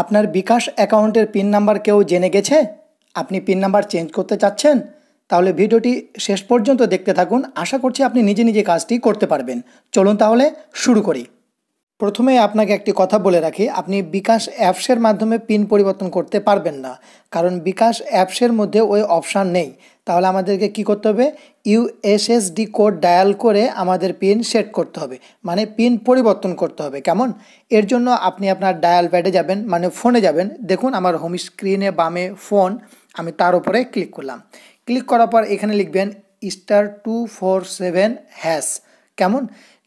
আপনার বিকাশ অ্যাকাউন্টের pin number কেউ জেনে গেছে আপনি পিন নাম্বার চেঞ্জ করতে চাচ্ছেন তাহলে ভিডিওটি শেষ পর্যন্ত দেখতে থাকুন আশা করছি আপনি নিজে নিজে কাজটি করতে পারবেন চলুন তাহলে শুরু করি প্রথমে আপনাকে একটি কথা বলে রাখি আপনি বিকাশ অ্যাপসের মাধ্যমে পিন পরিবর্তন করতে পারবেন না কারণ বিকাশ অ্যাপসের মধ্যে ওই অপশান নেই তাহলে আমাদেরকে কি করতে হবে ইউএসএসডি কোড ডায়াল করে আমাদের পিন সেট করতে হবে মানে পিন পরিবর্তন করতে হবে কেমন এর জন্য আপনি আপনার ডায়াল প্যাডে যাবেন মানে ফোনে যাবেন দেখুন আমার হোম স্ক্রিনে বামে ফোন আমি তার উপরে ক্লিক করলাম ক্লিক করার পর এখানে লিখবেন star two four seven hash কেমন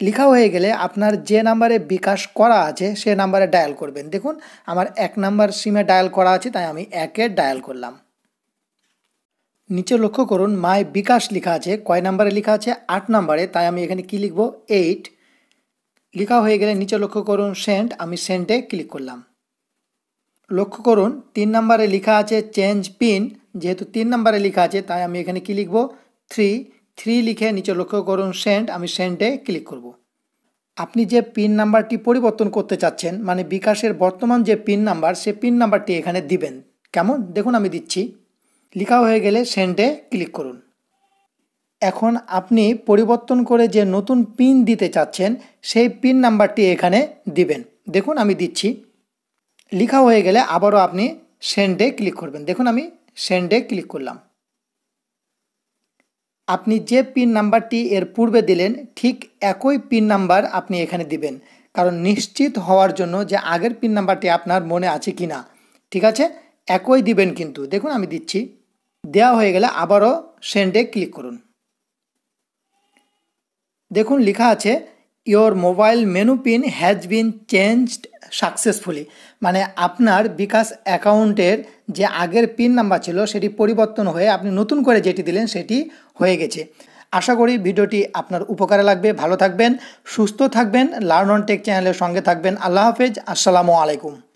লেখা হয়ে গেলে আপনার যে নাম্বারে বিকাশ করা আছে সে নাম্বারে ডায়াল করবেন দেখুন আমার এক নাম্বার সিমে ডায়াল করা আছে তাই আমি একে ডায়াল করলাম নিচে লক্ষ্য করুন মাই বিকাশ লেখা আছে কয় নাম্বারে লেখা আছে আট নাম্বারে তাই আমি এখানে কি লিখব এইট লেখা হয়ে গেলে নিচে লক্ষ্য করুন সেন্ট আমি সেন্টে ক্লিক করলাম লক্ষ্য করুন তিন নাম্বারে লেখা আছে চেঞ্জ পিন যেহেতু তিন নাম্বারে লেখা আছে তাই আমি এখানে কি লিখব থ্রি থ্রি লিখে নিচে লক্ষ্য করুন সেন্ট আমি সেন্টে ক্লিক করব। আপনি যে পিন নাম্বারটি পরিবর্তন করতে চাচ্ছেন মানে বিকাশের বর্তমান যে পিন নাম্বার সে পিন নাম্বারটি এখানে দিবেন কেমন দেখুন আমি দিচ্ছি লেখা হয়ে গেলে সেন্টে ক্লিক করুন এখন আপনি পরিবর্তন করে যে নতুন পিন দিতে চাচ্ছেন সেই পিন নাম্বারটি এখানে দিবেন দেখুন আমি দিচ্ছি লেখা হয়ে গেলে আবারও আপনি সেন্ডে ক্লিক করবেন দেখুন আমি সেন্ডে ক্লিক করলাম আপনি যে পিন নাম্বারটি এর পূর্বে দিলেন ঠিক একই পিন নাম্বার আপনি এখানে দিবেন কারণ নিশ্চিত হওয়ার জন্য যে আগের পিন নাম্বারটি আপনার মনে আছে কি না ঠিক আছে একই দিবেন কিন্তু দেখুন আমি দিচ্ছি দেওয়া হয়ে গেলে আবারও সেন্ডে ক্লিক করুন দেখুন লেখা আছে your mobile menu PIN has been changed successfully মানে আপনার বিকাশ অ্যাকাউন্টের যে আগের পিন নাম্বার ছিল সেটি পরিবর্তন হয়ে আপনি নতুন করে যেটি দিলেন সেটি হয়ে গেছে আশা করি ভিডিওটি আপনার উপকারে লাগবে ভালো থাকবেন সুস্থ থাকবেন লার্ন অন টেক চ্যানেলের সঙ্গে থাকবেন আল্লাহ হাফেজ আসসালামু আলাইকুম